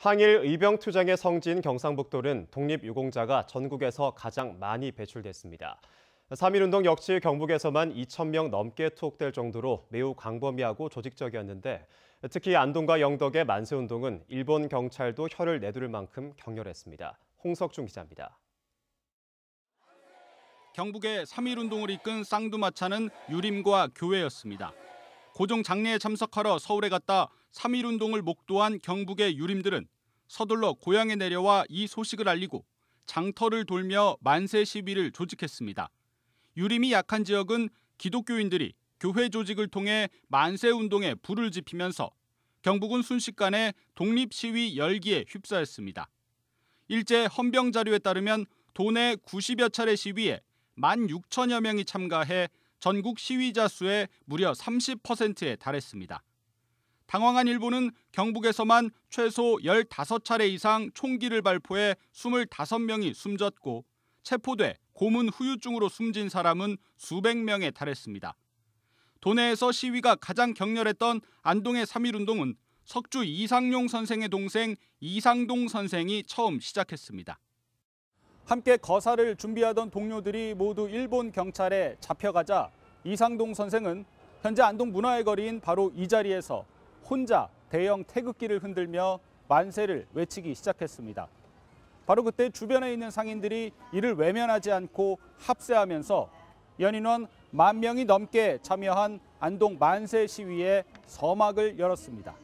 항일 의병 투쟁의 성지인 경상북도는 독립유공자가 전국에서 가장 많이 배출됐습니다. 3.1운동 역시 경북에서만 2천명 넘게 투옥될 정도로 매우 광범위하고 조직적이었는데 특히 안동과 영덕의 만세운동은 일본 경찰도 혀를 내두를 만큼 격렬했습니다. 홍석중 기자입니다. 경북의 3.1운동을 이끈 쌍두마차는 유림과 교회였습니다. 고종 장례에 참석하러 서울에 갔다 3.1운동을 목도한 경북의 유림들은 서둘러 고향에 내려와 이 소식을 알리고 장터를 돌며 만세 시위를 조직했습니다. 유림이 약한 지역은 기독교인들이 교회 조직을 통해 만세 운동에 불을 지피면서 경북은 순식간에 독립 시위 열기에 휩싸였습니다. 일제 헌병 자료에 따르면 도내 90여 차례 시위에 1만 6천여 명이 참가해 전국 시위자 수의 무려 30%에 달했습니다. 당황한 일본은 경북에서만 최소 15차례 이상 총기를 발포해 25명이 숨졌고 체포돼 고문 후유증으로 숨진 사람은 수백 명에 달했습니다. 도내에서 시위가 가장 격렬했던 안동의 3.1운동은 석주 이상용 선생의 동생 이상동 선생이 처음 시작했습니다. 함께 거사를 준비하던 동료들이 모두 일본 경찰에 잡혀가자 이상동 선생은 현재 안동 문화의 거리인 바로 이 자리에서 혼자 대형 태극기를 흔들며 만세를 외치기 시작했습니다. 바로 그때 주변에 있는 상인들이 이를 외면하지 않고 합세하면서 연인원 만 명이 넘게 참여한 안동 만세 시위에 서막을 열었습니다.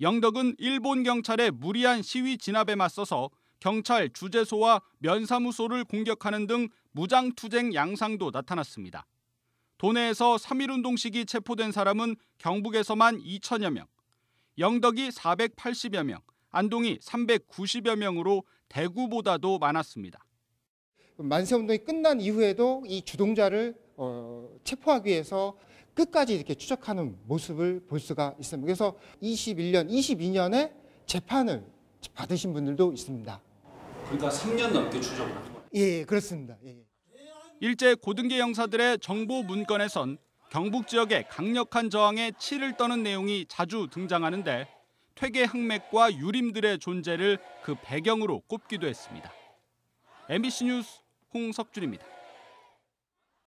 영덕은 일본 경찰의 무리한 시위 진압에 맞서서 경찰 주재소와 면사무소를 공격하는 등 무장투쟁 양상도 나타났습니다. 도내에서 3.1 운동 시기 체포된 사람은 경북에서만 2천여 명, 영덕이 480여 명, 안동이 390여 명으로 대구보다도 많았습니다. 만세 운동이 끝난 이후에도 이 주동자를 어, 체포하기 위해서 끝까지 이렇게 추적하는 모습을 볼 수가 있습니다. 그래서 21년, 22년에 재판을 받으신 분들도 있습니다. 그러니까 3년 넘게 추적을 한 거예요. 예, 예 그렇습니다. 예. 예. 일제 고등계 영사들의 정보 문건에선 경북 지역의 강력한 저항에 치를 떠는 내용이 자주 등장하는데 퇴계 항맥과 유림들의 존재를 그 배경으로 꼽기도 했습니다. MBC 뉴스 홍석준입니다.